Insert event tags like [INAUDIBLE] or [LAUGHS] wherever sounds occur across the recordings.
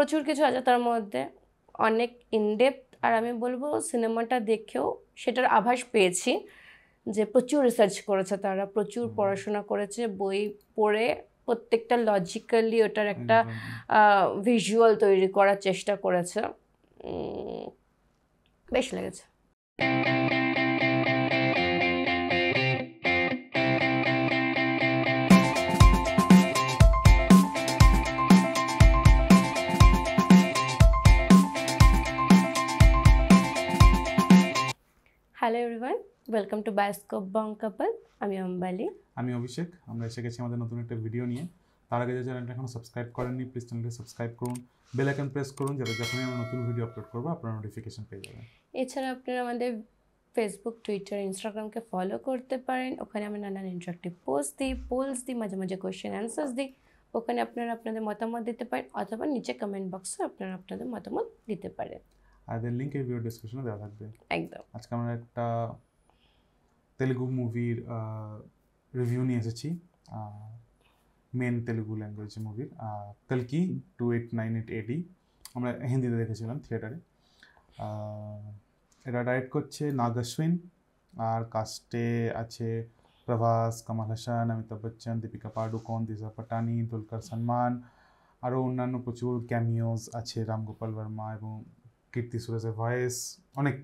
প্রচুর কিছু আছে তার মধ্যে অনেক ইনডেপথ আর আমি বলবো সিনেমাটা দেখেও সেটার আভাস পেয়েছি যে প্রচুর রিসার্চ করেছে তারা প্রচুর পড়াশোনা করেছে বই পড়ে প্রত্যেকটা লজিক্যালি ওটার একটা ভিজুয়াল তৈরি করার চেষ্টা করেছে বেশ লেগেছে welcome to bioscope Bong couple আমি অম্বালি আমি অভিষেক আমরা এসে গেছি আমাদের নতুন একটা ভিডিও নিয়ে তার আগে যে চ্যানেলটা এখনো সাবস্ক্রাইব করেননি প্লিজ চ্যানেলটা সাবস্ক্রাইব করুন বেল আইকন প্রেস করুন যাতে যখনই আমরা নতুন ভিডিও আপলোড করবো আপনারা নোটিফিকেশন পেয়ে যাবেন এছাড়া আপনারা আমাদের ফেসবুক টুইটার ইনস্টাগ্রামকে ফলো করতে পারেন ওখানে আমরা নানান ইন্টারাক্টিভ পোস্ট দিই পোলস দিই মাঝে মাঝে কোয়েশ্চেন অ্যান্সার্স দিই ওখানে আপনারা আপনাদের মতামত দিতে পারেন অথবা নিচে কমেন্ট বক্সে আপনারা আপনাদের মতামত দিতে পারেন আর লিঙ্ক এই ভিডিও ডিসক্রিপশনে দেওয়া থাকবে একদম আজকে আমরা একটা তেলেগু মুভির রিভিউ নিয়ে এসেছি মেন তেলেগু ল্যাঙ্গুয়েজ মুভির কলকি two eight nine eight AD আমরা হিন্দিতে দেখেছিলাম থিয়েটারে এটা ডাইরেক্ট করছে নাগাশ্বিন আর কাস্টে আছে প্রভাস কমল হাসান অমিতাভ বচ্চন দীপিকা পাডুকোন দিশা পাটানি দুলকার সলমান আরও অন্যান্য প্রচুর ক্যামিওস আছে রামগোপাল বর্মা এবং কীর্তি সুরেশের ভয়েস অনেক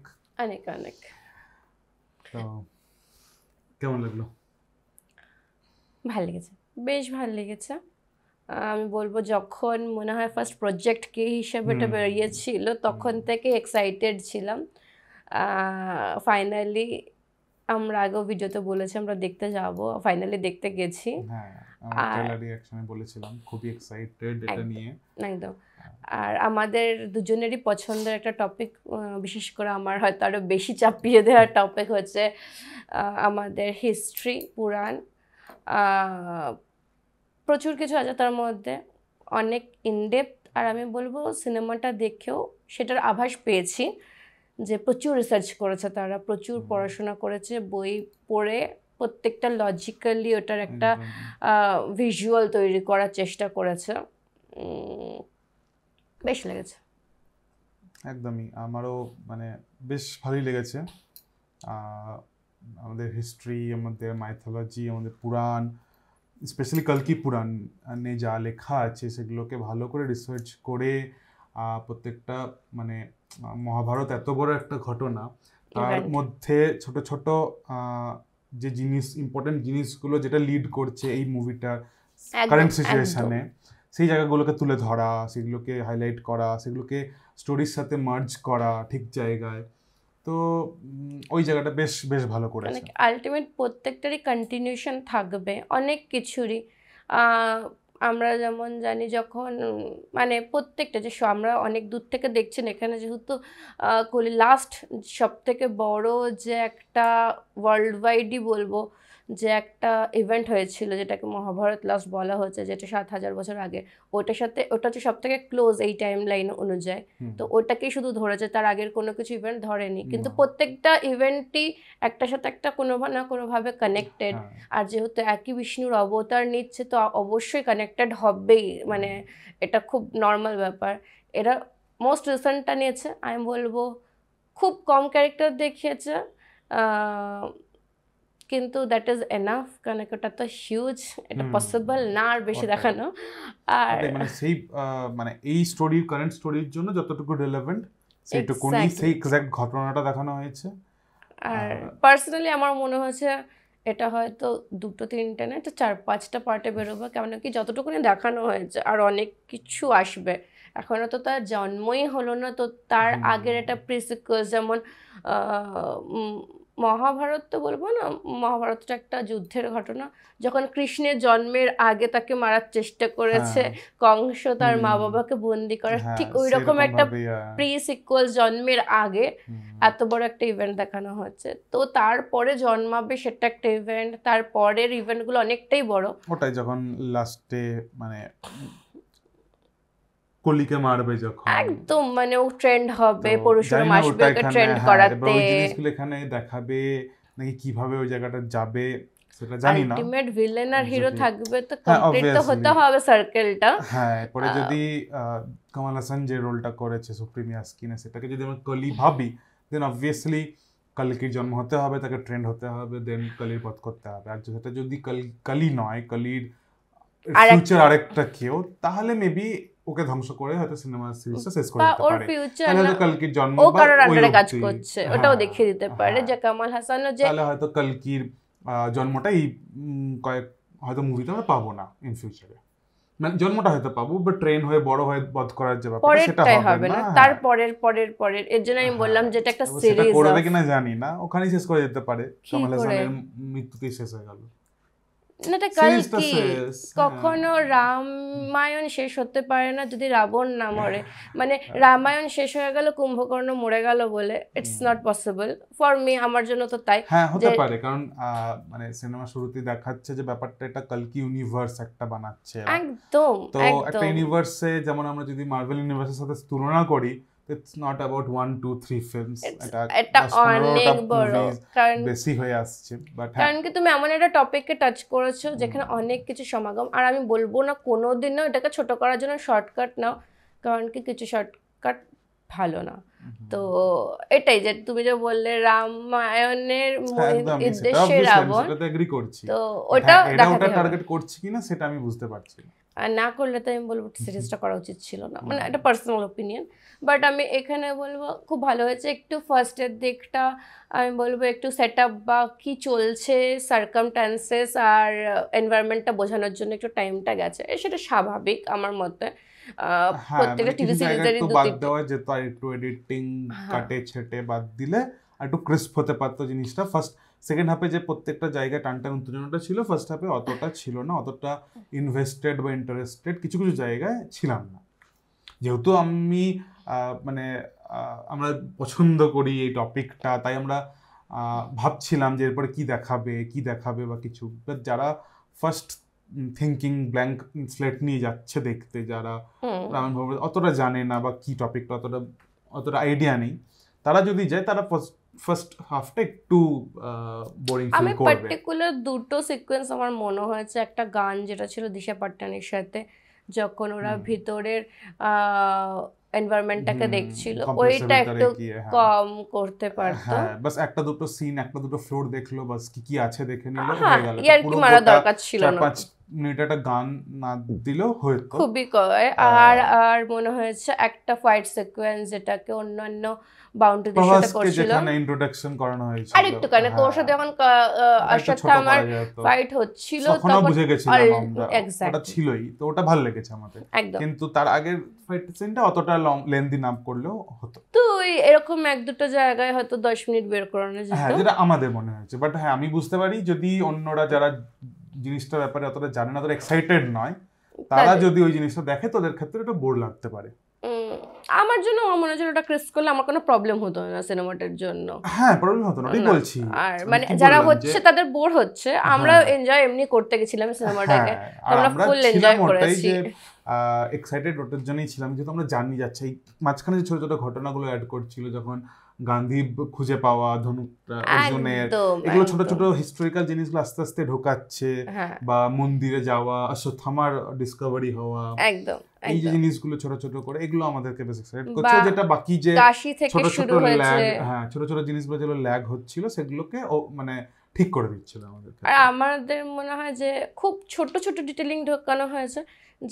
অনেক অনেক তো কেমন লাগলো ভালো লেগেছে বেশ ভালো লেগেছে আমি বলবো যখন মনে হয় ফার্স্ট প্রজেক্ট কে হিসেবে এটা বেরিয়েছিল তখন থেকে এক্সাইটেড ছিলাম ফাইনালি আমরা আগেও ভিডিওতে বলেছি আমরা দেখতে যাব ফাইনালি দেখতে গেছি হ্যাঁ আমরা বলেছিলাম খুবই এক্সাইটেড এটা নিয়ে একদম আর আমাদের দুজনেরই পছন্দের একটা টপিক বিশেষ করে আমার হয়তো আরও বেশি চাপিয়ে দেওয়ার টপিক হচ্ছে আমাদের হিস্ট্রি পুরাণ প্রচুর কিছু আছে তার মধ্যে অনেক ইনডেপথ আর আমি বলবো সিনেমাটা দেখেও সেটার আভাস পেয়েছি যে প্রচুর রিসার্চ করেছে তারা প্রচুর পড়াশোনা করেছে বই পড়ে প্রত্যেকটা লজিক্যালি ওটার একটা ভিজুয়াল তৈরি করার চেষ্টা করেছে বেশ লেগেছে একদমই আমারও মানে বেশ ভালোই লেগেছে আমাদের হিস্ট্রি আমাদের মাইথোলজি আমাদের পুরাণ স্পেশালি কালকি পুরাণে যা লেখা আছে সেগুলোকে ভালো করে রিসার্চ করে প্রত্যেকটা মানে মহাভারত এত বড় একটা ঘটনা তার মধ্যে ছোট ছোট যে জিনিস ইম্পর্টেন্ট জিনিসগুলো যেটা লিড করছে এই মুভিটার কারেন্ট সিচুয়েশনে সেই জায়গাগুলোকে তুলে ধরা সেগুলোকে হাইলাইট করা সেগুলোকে স্টোরির সাথে মার্জ করা ঠিক জায়গায় তো ওই জায়গাটা বেশ বেশ ভালো করে আলটিমেট মানে প্রত্যেকটারই কন্টিনিউশন থাকবে অনেক কিছুরই আমরা যেমন জানি যখন মানে প্রত্যেকটা যে আমরা অনেক দূর থেকে দেখছেন এখানে যেহেতু লাস্ট সব থেকে বড় যে একটা ওয়ার্ল্ড ওয়াইডই বলবো যে একটা ইভেন্ট হয়েছিল যেটাকে মহাভারত লাস বলা হয়েছে যেটা সাত হাজার বছর আগে ওটার সাথে ওটা হচ্ছে সব থেকে ক্লোজ এই টাইম লাইন অনুযায়ী তো ওটাকেই শুধু ধরেছে তার আগের কোনো কিছু ইভেন্ট ধরেনি কিন্তু প্রত্যেকটা ইভেন্টই একটার সাথে একটা কোনো না কোনোভাবে কানেক্টেড হ্যাঁ। আর যেহেতু একই বিষ্ণুর অবতার নিচ্ছে তো অবশ্যই কানেক্টেড হবেই মানে এটা খুব নর্মাল ব্যাপার এরা মোস্ট রিসেন্টটা নিয়েছে আমি বলবো খুব কম ক্যারেক্টার দেখিয়েছে কিন্তু দ্যাট ইজ এনাফ কারণ এটা তো হিউজ এটা পসিবল না আর বেশি দেখানো আর মানে সেই মানে এই স্টোরির কারেন্ট স্টোরির জন্য যতটুকু রেলেভেন্ট সেইটুকুনি সেই এক্স্যাক্ট ঘটনাটা দেখানো হয়েছে আর পার্সোনালি আমার মনে হয়েছে এটা হয়তো দুটো তিনটে না এটা চার পাঁচটা পার্টে বেরোবে কেমন কি যতটুকুনি দেখানো হয়েছে আর অনেক কিছু আসবে এখনও তো তার জন্মই হলো না তো তার আগের একটা প্রিসিকোস যেমন মহাভারত তো বলবো না মহাভারতটা একটা যুদ্ধের ঘটনা যখন কৃষ্ণের জন্মের আগে তাকে মারার চেষ্টা করেছে হ্যাঁ। কংস তার মা বাবাকে বন্দি করার হ্যাঁ, ঠিক ওই রকম একটা প্রি সিকুয়াল জন্মের আগে এত বড় একটা ইভেন্ট দেখানো হচ্ছে তো তারপরে জন্মাবে সেটা একটা ইভেন্ট তারপরের ইভেন্টগুলো অনেকটাই বড় ওটাই যখন লাস্টে মানে কলিকে মারবে যখন একদম মানে ও ট্রেন্ড হবে পরশুরাম আসবে ওকে ট্রেন্ড করাতে জিনিসগুলো এখানে দেখাবে নাকি কিভাবে ওই জায়গাটা যাবে সেটা জানি না আলটিমেট ভিলেন আর হিরো থাকবে তো কমপ্লিট হ্যাঁ, তো হতে হবে সার্কেলটা হ্যাঁ পরে যদি কমল হাসান যে রোলটা করেছে সুপ্রিমিয়া স্কিনে সেটাকে যদি আমরা কলি ভাবি দেন অবভিয়াসলি কালকির জন্ম হতে হবে তাকে ট্রেন্ড হতে হবে দেন কালির পথ করতে হবে আর সেটা যদি কালি নয় কালির ফিউচার আরেকটা কেউ তাহলে মেবি ওকে ধ্বংস করে হয়তো সিনেমা সিরিজটা শেষ করে দিতে পারে ফিউচার হয়তো কলকির জন্ম ও কারোর আন্ডারে কাজ করছে ওটাও হ্যাঁ, দেখিয়ে দিতে পারে যে হ্যাঁ। কামাল হাসানও যে তাহলে হয়তো কালকির জন্মটা এই কয়েক হয়তো মুভিতে আমরা পাবো না ইন ফিউচারে মানে জন্মটা হয়তো পাবো বা ট্রেন হয়ে বড় হয়ে বধ করার যে ব্যাপার সেটা হবে না তার পরের পরের পরের এর জন্য আমি হ্যাঁ, বললাম যে এটা একটা সিরিজ করবে কিনা জানি না ওখানেই শেষ করে যেতে পারে কামাল হাসানের মৃত্যুতেই শেষ হয়ে গেল হ্যাঁ। কখনো রামায়ণ শেষ হতে পারে না যদি রাবণ না হ্যাঁ, মরে হ্যাঁ। মানে রামায়ণ শেষ হয়ে গেল কুম্ভকর্ণ মরে গেল বলে it's not possible for me আমার জন্য তো তাই হ্যাঁ হতে পারে কারণ মানে সিনেমা শুরুতে দেখাচ্ছে যে ব্যাপারটা এটা কালকি ইউনিভার্স একটা বানাচ্ছে একদম তো একটা ইউনিভার্সে যেমন আমরা যদি মার্ভেল ইউনিভার্সের সাথে তুলনা করি it's not about one two three films এটা অনেক বড় কারণ বেশি হয়ে আসছে কারণ হ্যাঁ। কি তুমি এমন একটা টপিককে টাচ করেছো যেখানে অনেক কিছু সমাগম আর আমি বলবো না কোনো না এটাকে ছোট করার জন্য শর্টকাট নাও কারণ কি কিছু শর্টকাট ভালো না তো এটাই যে তুমি যে বললে রামায়ণের হ্যাঁ, উদ্দেশ্যে রাবণ তো হ্যাঁ, ওটা টার্গেট করছি কিনা সেটা আমি বুঝতে পারছি আর না করলে তো আমি বলবো সিরিজটা করা উচিত ছিল না মানে একটা পার্সোনাল ওপিনিয়ন বাট আমি এখানে বলবো খুব ভালো হয়েছে একটু ফার্স্টের দিকটা আমি বলবো একটু সেট আপ বা কী চলছে সার্কামটান্সেস আর এনভায়রনমেন্টটা বোঝানোর জন্য একটু টাইমটা গেছে সেটা স্বাভাবিক আমার মতে হ্যাঁ, মানে প্রত্যেকটা টিভি সিরিজেরই বাদ দেওয়া যেত আর একটু এডিটিং হ্যাঁ। কাটে ছেটে বাদ দিলে আর একটু ক্রিস্প হতে পারতো জিনিসটা ফার্স্ট সেকেন্ড হাফে যে প্রত্যেকটা জায়গায় টান টান উত্তেজনাটা ছিল ফার্স্ট হাফে অতটা ছিল না অতটা ইনভেস্টেড বা ইন্টারেস্টেড কিছু কিছু জায়গায় ছিলাম না যেহেতু আমি মানে আমরা পছন্দ করি এই টপিকটা তাই আমরা ভাবছিলাম যে এরপরে কি দেখাবে কি দেখাবে বা কিছু যারা ফার্স্ট থিঙ্কিং ব্ল্যাঙ্ক স্লেট নিয়ে যাচ্ছে দেখতে যারা রামায়ণ অতটা জানে না বা কি টপিকটা অতটা অতটা আইডিয়া নেই তারা যদি যায় তারা ফার্স্ট হাফটা একটু বোরিং ফিল করবে আমি পার্টিকুলার দুটো সিকোয়েন্স আমার মনে হয়েছে একটা গান যেটা ছিল দিশা পাট্টানির সাথে যখন ওরা ভিতরের এনভায়রনমেন্টটাকে দেখছিল ওইটা একটু হ্যাঁ। কম করতে হ্যাঁ, পারতো হ্যাঁ, বাস একটা দুটো সিন একটা দুটো ফ্লোর দেখলো বাস কি কি আছে দেখে নিলো হয়ে গেল কি মারা দরকার ছিল না মিনিট একটা গান না দিলেও হয়তো খুবই আর আর মনে হয়েছে একটা ফাইট সিকোয়েন্স যেটাকে অন্যান্য বাউন্ডারির সাথে করছিল যেখানে ইন্ট্রোডাকশন করানো হয়েছিল আর একটু কারণ ওর হ্যাঁ। সাথে যখন আশার আমার ফাইট হচ্ছিল তখন বুঝে গেছিলাম আমরা ওটা ছিলই তো ওটা ভালো লেগেছে আমাদের কিন্তু তার আগের ফাইট সিনটা অতটা লং লেন্দি নাম করলো হতো তো এরকম এক দুটো জায়গায় হয়তো 10 মিনিট বের করানো হ্যাঁ, যেত হ্যাঁ যেটা আমাদের মনে হয়েছে বাট হ্যাঁ আমি বুঝতে পারি যদি অন্যরা যারা জিনিসটার ব্যাপারে অতটা জানে না তারা এক্সাইটেড নয় তারা যদি ওই জিনিসটা দেখে তাদের ক্ষেত্রে এটা বোর লাগতে পারে আমার জন্য আমার মনে হচ্ছে ওটা ক্রিস করলে আমার কোনো প্রবলেম হতো না সিনেমাটার জন্য হ্যাঁ প্রবলেম হতো না বলছি আর মানে যারা হচ্ছে তাদের বোর হচ্ছে হ্যাঁ। আমরা এনজয় এমনি করতে গেছিলাম সিনেমাটাকে হ্যাঁ, আমরা ফুল এনজয় করেছি এক্সাইটেড ওটার জন্যই ছিলাম যেহেতু আমরা জানি যাচ্ছে এই মাঝখানে যে ছোট ছোট ঘটনাগুলো অ্যাড করছিল যখন গান্ধী খুঁজে পাওয়া ধনুক অর্জুনের এগুলো ছোট ছোট হিস্টোরিক্যাল জিনিসগুলো আস্তে আস্তে ঢোকাচ্ছে হ্যাঁ। বা মন্দিরে যাওয়া অশ্বত্থামার ডিসকভারি হওয়া একদম এই যে জিনিসগুলো ছোট ছোট করে এগুলো আমাদেরকে বেশ করছে যেটা বাকি যে ছোট ছোট ল্যাগ হ্যাঁ ছোট ছোট জিনিসগুলো যেগুলো ল্যাগ হচ্ছিল সেগুলোকে মানে ঠিক করে দিচ্ছিল আমাদের আমাদের মনে হয় যে খুব ছোট ছোট ডিটেলিং ঢোকানো হয়েছে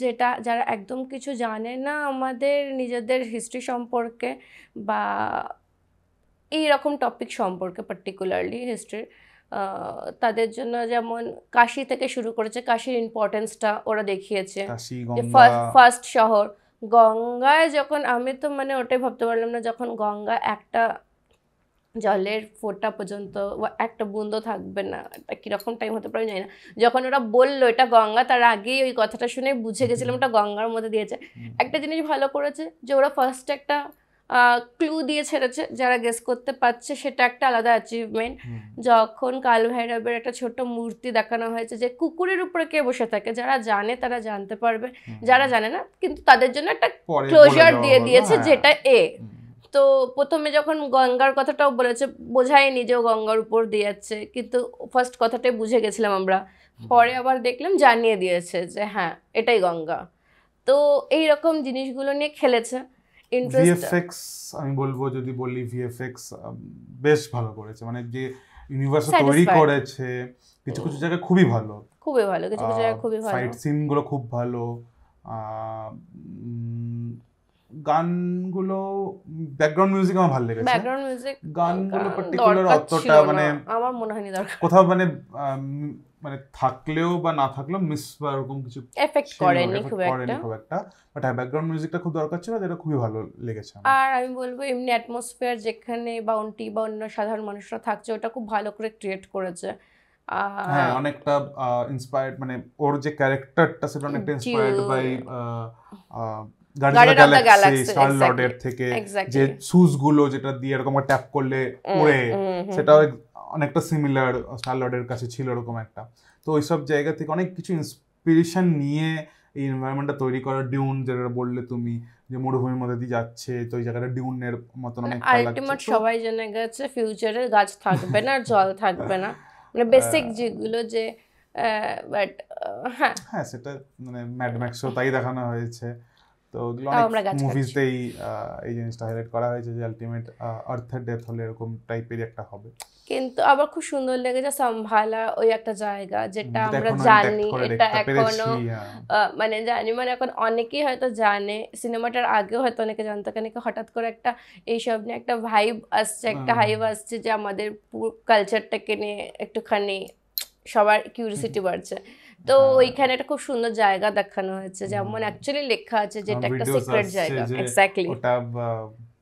যেটা যারা একদম কিছু জানে না আমাদের নিজেদের হিস্ট্রি সম্পর্কে বা এই রকম টপিক সম্পর্কে পার্টিকুলারলি হিস্ট্রির তাদের জন্য যেমন কাশি থেকে শুরু করেছে কাশির ইম্পর্টেন্সটা ওরা দেখিয়েছে ফার্স্ট শহর গঙ্গায় যখন আমি তো মানে ওটাই ভাবতে পারলাম না যখন গঙ্গা একটা জলের ফোটা পর্যন্ত একটা বুন্দ থাকবে না এটা কীরকম টাইম হতে পারে জানি না যখন ওরা বললো এটা গঙ্গা তার আগেই ওই কথাটা শুনে বুঝে গেছিলাম ওটা গঙ্গার মধ্যে দিয়েছে একটা জিনিস ভালো করেছে যে ওরা ফার্স্ট একটা ক্লু দিয়ে ছেড়েছে যারা গেস করতে পারছে সেটা একটা আলাদা অ্যাচিভমেন্ট যখন কাল ভৈরবের একটা ছোট মূর্তি দেখানো হয়েছে যে কুকুরের উপরে কে বসে থাকে যারা জানে তারা জানতে পারবে যারা জানে না কিন্তু তাদের জন্য একটা ক্লোজার দিয়ে দিয়েছে হ্যাঁ। যেটা এ তো প্রথমে যখন গঙ্গার কথাটাও বলেছে বোঝায়নি যে ও গঙ্গার উপর দিয়ে যাচ্ছে কিন্তু ফার্স্ট কথাটাই বুঝে গেছিলাম আমরা পরে আবার দেখলাম জানিয়ে দিয়েছে যে হ্যাঁ এটাই গঙ্গা তো এই রকম জিনিসগুলো নিয়ে খেলেছে ভিএফএক্স আমি বলবো যদি বলি ভিএফএক্স বেশ ভালো করেছে মানে যে ইউনিভার্স তৈরি করেছে কিছু কিছু জায়গা খুবই ভালো খুবই ভালো কিছু কিছু জায়গা খুবই ভালো ফাইট সিন গুলো খুব ভালো গানগুলো ব্যাকগ্রাউন্ড মিউজিক আমার ভালো লেগেছে ব্যাকগ্রাউন্ড মিউজিক গানগুলো পার্টিকুলার অতটা মানে আমার মনে হয়নি দরকার কোথাও মানে মানে থাকলেও বা না থাকলেও মিস বা এরকম কিছু এফেক্ট করেনি খুব একটা খুব একটা বাট হ্যাঁ ব্যাকগ্রাউন্ড মিউজিকটা খুব দরকার ছিল যেটা খুবই ভালো লেগেছে আর আমি বলবো এমনি অ্যাটমসফিয়ার যেখানে বাউন্টি বা অন্য সাধারণ মানুষরা থাকছে ওটা খুব ভালো করে ক্রিয়েট করেছে হ্যাঁ অনেকটা ইন্সপায়ার্ড মানে ওর যে ক্যারেক্টারটা সেটা অনেকটা ইন্সপায়ার্ড বাই থেকে যে সুজ গুলো যেটা দিয়ে এরকম ট্যাপ করলে পড়ে সেটাও অনেকটা সিমিলার স্টারলর্ডের কাছে ছিল ওরকম একটা তো ওই সব জায়গা থেকে অনেক কিছু ইন্সপিরেশন নিয়ে এই এনভায়রনমেন্টটা তৈরি করা ডিউন যেটা বললে তুমি যে মরুভূমির মধ্যে দিয়ে যাচ্ছে তো ওই জায়গাটা ডিউনের মতো অনেক আলটিমেট সবাই জেনে গেছে ফিউচারে গাছ থাকবে না জল থাকবে না মানে বেসিক হ্যাঁ। যেগুলো যে বাট হ্যাঁ।, হ্যাঁ সেটা মানে ম্যাডম্যাক্সও তাই দেখানো হয়েছে তো মুভিজতেই এই জিনিসটা হাইলাইট করা হয়েছে যে আলটিমেট আর্থের ডেথ হলে এরকম টাইপের একটা হবে কিন্তু আবার খুব সুন্দর লেগেছে সম্ভালা ওই একটা জায়গা যেটা আমরা জানি এটা এখনো হ্যাঁ। মানে জানি মানে এখন অনেকেই হয়তো জানে সিনেমাটার আগেও হয়তো অনেকে জানতো কেন হঠাৎ করে একটা এইসব নিয়ে একটা ভাইব আসছে একটা হাইব আসছে যে আমাদের কালচারটাকে নিয়ে একটুখানি সবার কিউরিসিটি বাড়ছে তো হ্যাঁ। ওইখানে একটা খুব সুন্দর জায়গা দেখানো হয়েছে যেমন অ্যাকচুয়ালি লেখা আছে যেটা হ্যাঁ, একটা সিক্রেট জায়গা এক্স্যাক্টলি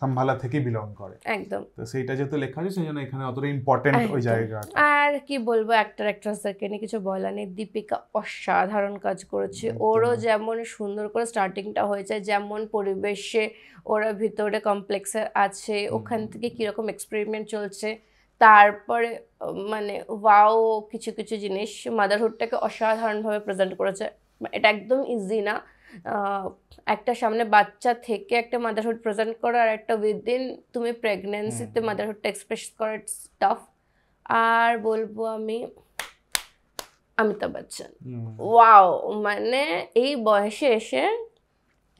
সাম্ভালা থেকে বিলং করে একদম তো সেইটা যেহেতু লেখা আছে সেজন্য এখানে অতটা ইম্পর্টেন্ট ওই জায়গা আর কি বলবো অ্যাক্টর অ্যাক্ট্রেসদেরকে নিয়ে কিছু বলা নেই দীপিকা অসাধারণ কাজ করেছে ওরও যেমন সুন্দর করে স্টার্টিংটা হয়েছে যেমন পরিবেশে ওরা ভিতরে কমপ্লেক্সে আছে ওখান থেকে কীরকম এক্সপেরিমেন্ট চলছে তারপরে মানে ওয়াও কিছু কিছু জিনিস মাদারহুডটাকে অসাধারণভাবে প্রেজেন্ট করেছে এটা একদম ইজি না একটা সামনে বাচ্চা থেকে একটা মাদারহুড প্রেজেন্ট করা আর একটা উইদিন তুমি প্রেগনেন্সিতে মাদারহুডটা এক্সপ্রেস করা ইটস টাফ আর বলবো আমি অমিতাভ বচ্চন ওয়াও মানে এই বয়সে এসে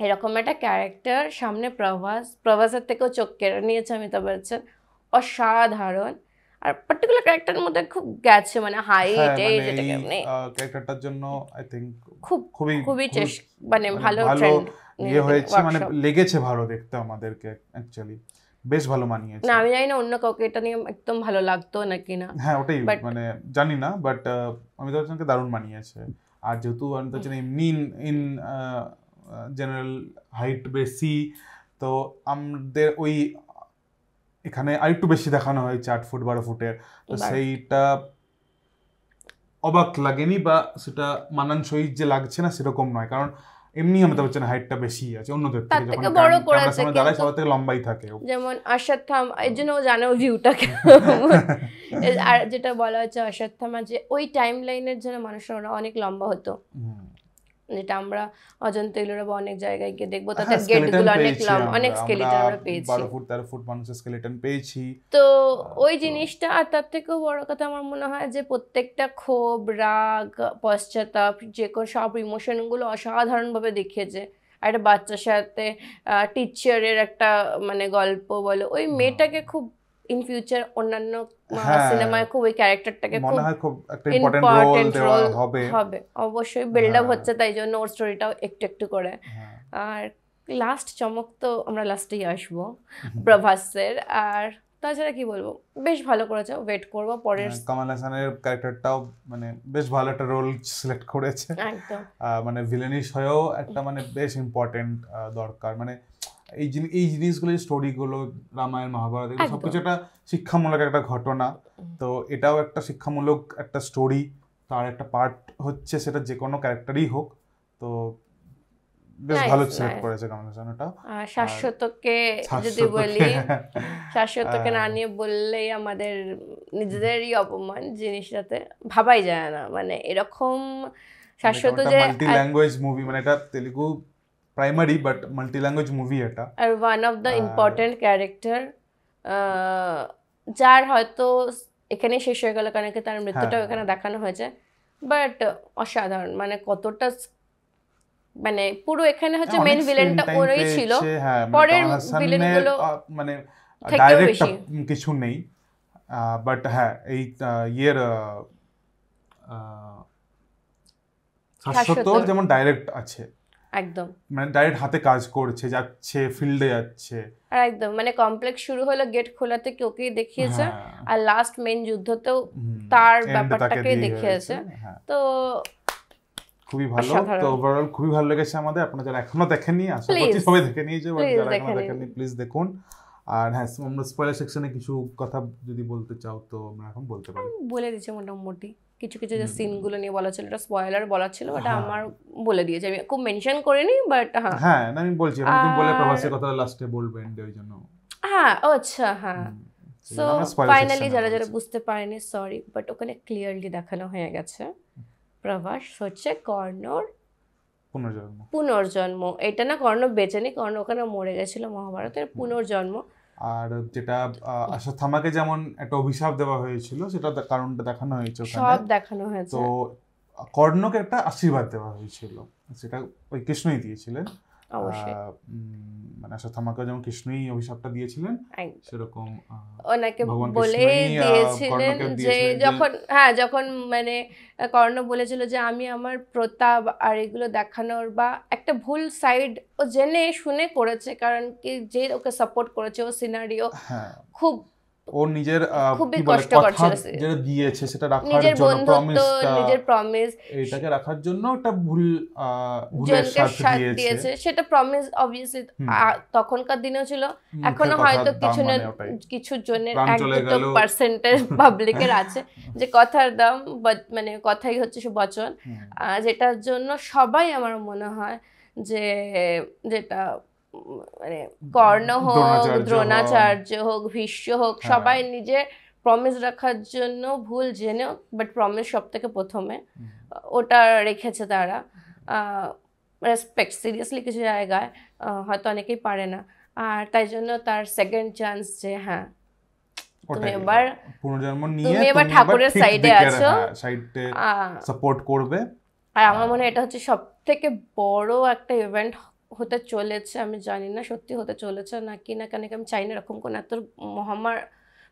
এরকম একটা ক্যারেক্টার সামনে প্রভাস প্রভাসের থেকেও চোখ কেড়ে নিয়েছে অমিতাভ বচ্চন অসাধারণ আর পার্টিকুলার ক্যারেক্টারের মধ্যে খুব গেছে মানে হাইট হ্যাঁ, মানে এই যেটাকে আপনি ক্যারেক্টারটার জন্য আই থিংক খুব খুবই খুবই মানে, মানে ভালো ট্রেন্ড ইয়ে হয়েছে মানে লেগেছে ভালো দেখতে আমাদেরকে অ্যাকচুয়ালি বেশ ভালো মানিয়েছে না আমি জানি না অন্য কাউকে এটা নিয়ে একদম ভালো লাগতো নাকি না হ্যাঁ ওটাই মানে জানি না বাট তো বচ্চনকে দারুণ মানিয়েছে আর যেহেতু অমিতাভ বচ্চন এমনি ইন জেনারেল হাইট বেশি তো আমাদের ওই এখানে আরেকটু বেশি দেখানো হয় চার ফুট বারো ফুটের তো সেইটা অবাক লাগেনি বা সেটা মানানসই যে লাগছে না সেরকম নয় কারণ এমনি অমিতাভ বচ্চন হাইটটা বেশি আছে অন্যদের থেকে যখন বড় করেছে দাঁড়ায় সবার থেকে লম্বাই থাকে যেমন আশাদ থাম এর জন্য ও জানে ভিউটা [LAUGHS] আর যেটা বলা হচ্ছে আশাদ থামা যে ওই টাইম লাইনের জন্য মানুষরা অনেক লম্বা হতো যেটা আমরা অজন্ত এলোরা অনেক জায়গায় গিয়ে দেখবো হ্যাঁ, তাদের গেটগুলো অনেক লম্বা অনেক স্কেলিটন আমরা পেয়েছি বারো ফুট তেরো ফুট মানুষের স্কেলিটন পেয়েছি তো ওই জিনিসটা আর তার থেকেও বড় কথা আমার মনে হয় যে প্রত্যেকটা ক্ষোভ রাগ পশ্চাতাপ যে কোনো সব ইমোশনগুলো অসাধারণভাবে দেখিয়েছে একটা বাচ্চার সাথে টিচারের একটা মানে গল্প বলো ওই মেয়েটাকে খুব ইন ফিউচার অন্যান্য সিনেমায় হ্যাঁ, খুব ওই ক্যারেক্টারটাকে মনে হয় খুব একটা ইম্পর্টেন্ট রোল হবে হবে অবশ্যই বিল্ড হ্যাঁ। আপ হচ্ছে তাই জন্য ওর স্টোরিটাও একটু একটু করে হ্যাঁ। আর লাস্ট চমক তো আমরা লাস্টেই আসবো প্রভাসের আর তাছাড়া কি বলবো বেশ ভালো করেছে ওয়েট করবো পরের কামাল হাসানের ক্যারেক্টারটাও মানে বেশ ভালো একটা রোল সিলেক্ট করেছে একদম মানে ভিলেনিস হয়েও একটা মানে বেশ ইম্পর্টেন্ট দরকার মানে এই জিনিস এই জিনিসগুলো যে স্টোরিগুলো রামায়ণ মহাভারত এগুলো সবকিছু একটা শিক্ষামূলক একটা ঘটনা তো এটাও একটা শিক্ষামূলক একটা স্টোরি তার একটা পার্ট হচ্ছে সেটা যে কোনো ক্যারেক্টারই হোক তো বেশ ভালো সিলেক্ট করেছে কমিশনটা শাশ্বতকে যদি বলি [LAUGHS] শাশ্বতকে না হ্যাঁ। নিয়ে বললেই আমাদের নিজেদেরই অপমান জিনিসটাতে ভাবাই যায় না মানে এরকম মানে শাশ্বত যে মাল্টি ল্যাঙ্গুয়েজ মুভি মানে এটা Telugu primary but multi-language movie এটা আর one of the important character যার হয়তো এখানে শেষ হয়ে গেল কারণ কি তার মৃত্যুটাও হ্যাঁ। এখানে দেখানো হয়েছে বাট অসাধারণ মানে কতটা মানে পুরো এখানে হচ্ছে মেন হ্যাঁ, ভিলেনটা ওরই ছিল হ্যাঁ, মানে পরের ভিলেনগুলো মানে ডাইরেক্ট কিছু নেই বাট হ্যাঁ এই ইয়ের শাশ্বত যেমন ডাইরেক্ট আছে একদম মানে ডাইরেক্ট হাতে কাজ করছে যাচ্ছে ফিল্ডে যাচ্ছে আর একদম মানে কমপ্লেক্স শুরু হলো গেট খোলাতে ওকেই দেখিয়েছে হ্যাঁ। আর লাস্ট মেন যুদ্ধতেও তার ব্যাপারটাকে দেখিয়েছে হ্যাঁ। তো খুবই ভালো তো ওভারঅল খুবই ভালো লেগেছে আমাদের আপনারা যারা এখনো দেখেননি আশা করছি সবাই দেখে নিয়েছে বাট যারা এখনো দেখেননি প্লিজ দেখুন আর হ্যাঁ আমরা স্পয়লার সেকশনে কিছু কথা যদি বলতে চাও তো আমরা এখন বলতে পারি বলে দিচ্ছি মোটামুটি কিছু কিছু যে সিনগুলো নিয়ে বলা ছিল এটা স্পয়লার বলা ছিল ওটা হ্যাঁ। আমার বলে দিয়েছে আমি খুব মেনশন করিনি বাট হ্যাঁ হ্যাঁ আমি বলছি আপনি বলে প্রবাসী কথা লাস্টে বলবেন ওই জন্য হ্যাঁ আচ্ছা হ্যাঁ সো ফাইনালি যারা যারা বুঝতে পারেনি সরি বাট ওখানে ক্লিয়ারলি দেখানো হয়ে গেছে প্রভাস হচ্ছে কর্ণর পুনর্জন্ম পুনর্জন্ম এটা না কর্ণ বেঁচে নেই কর্ণ ওখানে মরে গেছিল মহাভারতের পুনর্জন্ম আর যেটা আশা থামাকে যেমন একটা অভিশাপ দেওয়া হয়েছিল সেটা কারণটা দেখানো হয়েছে সব দেখানো হয়েছে তো কর্ণকে একটা আশীর্বাদ দেওয়া হয়েছিল সেটা ওই কৃষ্ণই দিয়েছিলেন অবশ্যই মানে অশ্বত্থামাকে যেমন কৃষ্ণই অভিশাপটা দিয়েছিলেন সেরকম ওনাকে বলে দিয়েছিলেন যে যখন হ্যাঁ যখন মানে কর্ণ বলেছিল যে আমি আমার প্রতাপ আর এগুলো দেখানোর বা একটা ভুল সাইড ও জেনে শুনে করেছে কারণ কি যে ওকে সাপোর্ট করেছে ও সিনারিও হ্যাঁ। খুব নিজের খুবই কষ্ট যেটা দিয়েছে সেটা রাখার জন্য নিজের প্রমিস এটাকে রাখার জন্য একটা ভুল ভুলের দিয়েছে সেটা প্রমিস তখনকার দিনেও ছিল এখনো হয়তো কিছু না মানে কিছু জনের এক দুটো পার্সেন্টের পাবলিকের আছে যে কথার দাম মানে কথাই হচ্ছে সে বচন যেটার জন্য সবাই আমার মনে হয় যে যেটা মানে হ্যাঁ, কর্ণ হোক দ্রোণাচার্য হোক ভীষ্ম হোক হ্যাঁ। সবাই নিজের প্রমিস রাখার জন্য ভুল জেনেও বাট প্রমিস সব থেকে প্রথমে ওটা রেখেছে তারা রেসপেক্ট সিরিয়াসলি কিছু জায়গায় হয়তো অনেকেই পারে না আর তাই জন্য তার সেকেন্ড চান্স যে হ্যাঁ তুমি এবার পুনর্জন্ম নিয়ে তুমি এবার ঠাকুরের সাইডে আছো সাইডে হ্যাঁ, সাপোর্ট করবে আর আমার মনে হয় এটা হচ্ছে সব থেকে বড় একটা ইভেন্ট হতে চলেছে আমি জানি না সত্যি হতে চলেছে নাকি না কেন আমি চাই না এরকম কোনো এত মহামার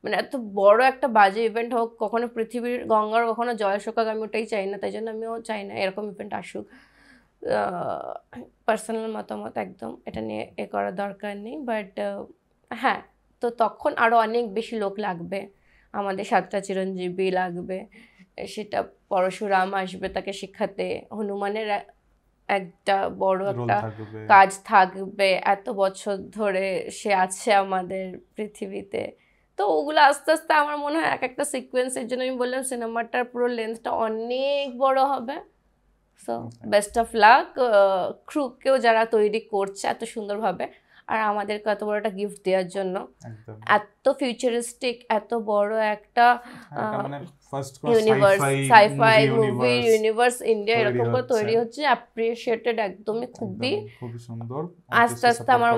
মানে এত বড় একটা বাজে ইভেন্ট হোক কখনো পৃথিবীর গঙ্গার কখনো জয় শোকাক আমি ওটাই চাই না তাই জন্য আমিও চাই না এরকম ইভেন্ট আসুক পার্সোনাল মতামত একদম এটা নিয়ে এ করার দরকার নেই বাট হ্যাঁ তো তখন আরও অনেক বেশি লোক লাগবে আমাদের সাতটা চিরঞ্জীবী লাগবে সেটা পরশুরাম আসবে তাকে শিক্ষাতে হনুমানের একটা বড় একটা কাজ থাকবে এত বছর ধরে সে আছে আমাদের পৃথিবীতে তো ওগুলো আস্তে আস্তে আমার মনে হয় এক একটা সিকোয়েন্সের জন্য আমি বললাম সিনেমাটার পুরো লেন্থটা অনেক বড় হবে সো বেস্ট অফ লাক ক্রুকেও যারা তৈরি করছে এত সুন্দরভাবে আর আমাদের কত বড় একটা গিফট দেওয়ার জন্য এত ফিউচারিস্টিক এত বড় একটা universe sci-fi movie universe India এরকম করে তৈরি হচ্ছে অ্যাপ্রিসিয়েটেড একদমই খুবই আস্তে আস্তে আমার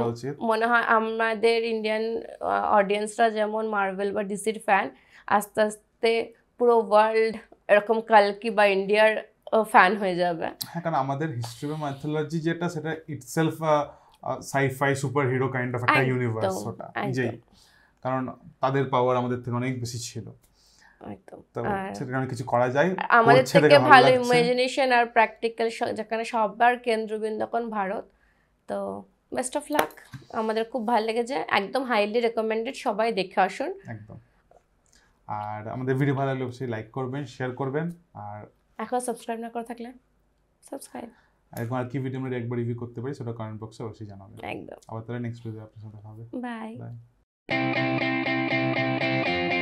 মনে হয় আমাদের ইন্ডিয়ান অডিয়েন্সরা যেমন মার্ভেল বা ডিসির ফ্যান আস্তে আস্তে পুরো ওয়ার্ল্ড এরকম কালকি বা ইন্ডিয়ার ফ্যান হয়ে যাবে হ্যাঁ কারণ আমাদের হিস্ট্রি বা মাইথোলজি যেটা সেটা itself sci-fi super hero kind of একটা ইউনিভার্স ওটা নিজেই কারণ তাদের পাওয়ার আমাদের থেকে অনেক বেশি ছিল কিছু করা যায় আমাদের থেকে ভালো ইমাজিনেশন আর প্র্যাকটিক্যাল যেখানে সবার কেন্দ্রবিন্দু এখন ভারত তো বেস্ট অফ লাক আমাদের খুব ভালো লেগেছে একদম হাইলি রেকমেন্ডেড সবাই দেখে আসুন একদম আর আমাদের ভিডিও ভালো লাগলে অবশ্যই লাইক করবেন শেয়ার করবেন আর এখন সাবস্ক্রাইব না করে থাকলে সাবস্ক্রাইব আর কি ভিডিও আমরা একবার রিভিউ করতে পারি সেটা কমেন্ট বক্সে অবশ্যই জানাবে একদম আবার তাহলে নেক্সট ভিডিও আপনার সাথে দেখা হবে বাই বাই